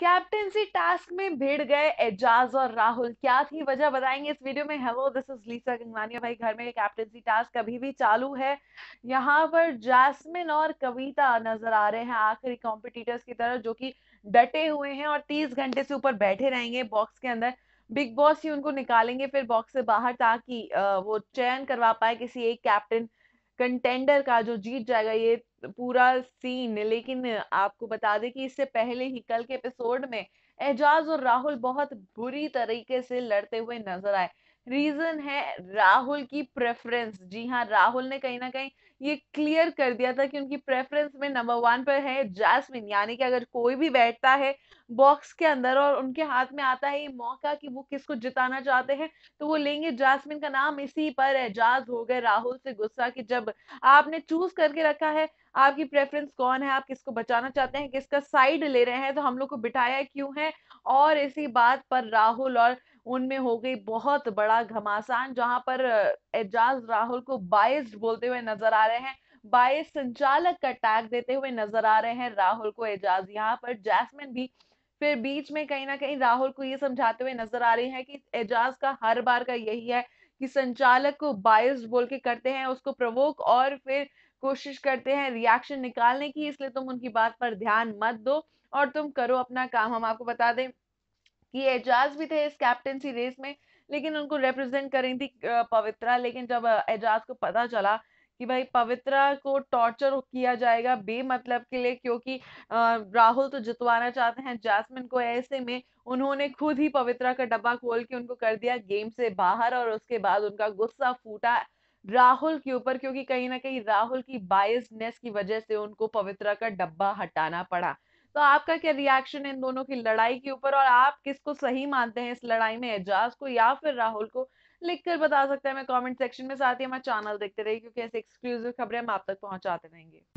captaincy task में भिड़ गए एजाज और राहुल क्या थी वजह बताएंगे इस वीडियो में hello this is Lisa Gangwania भाई घर में कैप्टेंसी टास्क अभी भी चालू है यहाँ पर जैस्मिन और कविता नजर आ रहे हैं आखिरी कॉम्पिटिटर्स की तरह जो कि डटे हुए हैं और तीस घंटे से ऊपर बैठे रहेंगे बॉक्स के अंदर बिग बॉस ही उनको निकालेंगे फिर बॉक्स से बाहर ताकि वो चयन करवा पाए किसी एक कैप्टन कंटेंडर का जो जीत जाएगा ये पूरा सीन लेकिन आपको बता दें कि इससे पहले ही कल के एपिसोड में एजाज और राहुल बहुत बुरी तरीके से लड़ते हुए नजर आए रीजन है राहुल की प्रेफरेंस जी हाँ राहुल ने कहीं ना कहीं ये क्लियर कर दिया था कि उनकी प्रेफरेंस में नंबर वन पर है जैस्मिन यानी कि अगर कोई भी बैठता है बॉक्स के अंदर और उनके हाथ में आता है ये मौका कि वो किसको जिताना चाहते हैं तो वो लेंगे जैस्मिन का नाम इसी पर एजाज हो गए राहुल से गुस्सा कि जब आपने चूज करके रखा है आपकी प्रेफरेंस कौन है आप किसको बचाना चाहते हैं किसका साइड ले रहे हैं तो हम लोग को बिठाया क्यों है और इसी बात पर राहुल और उनमें हो गई बहुत बड़ा घमासान जहां पर एजाज राहुल को बायस्ड बोलते हुए नजर आ रहे हैं बायस संचालक का टैग देते हुए नजर आ रहे हैं राहुल को एजाज यहाँ पर जैस्मिन भी फिर बीच में कहीं ना कहीं राहुल को ये समझाते हुए नजर आ रही है कि एजाज का हर बार का यही है कि संचालक को बायस बोल के करते हैं उसको प्रवोक और फिर कोशिश करते हैं रिएक्शन निकालने की इसलिए तुम उनकी बात पर ध्यान मत दो और तुम करो अपना काम हम आपको बता दें कि एजाज भी थे इस कैप्टनसी रेस में लेकिन उनको रिप्रेजेंट कर थी पवित्रा लेकिन जब एजाज को पता चला कि भाई पवित्रा को टॉर्चर किया जाएगा बेमतलब के लिए क्योंकि राहुल तो जितवाना चाहते हैं जैस्मिन को ऐसे में उन्होंने खुद ही पवित्रा का डब्बा खोल के उनको कर दिया गेम से बाहर और उसके बाद उनका गुस्सा फूटा राहुल के ऊपर क्योंकि कहीं ना कहीं राहुल की बायसनेस की वजह से उनको पवित्रा का डब्बा हटाना पड़ा तो आपका क्या रिएक्शन है इन दोनों की लड़ाई के ऊपर और आप किसको सही मानते हैं इस लड़ाई में एजाज को या फिर राहुल को लिखकर बता सकते हैं हमें कमेंट सेक्शन में साथ ही हमारा चैनल देखते रहिए क्योंकि ऐसे एक्सक्लूसिव खबरें हम आप तक पहुंचाते रहेंगे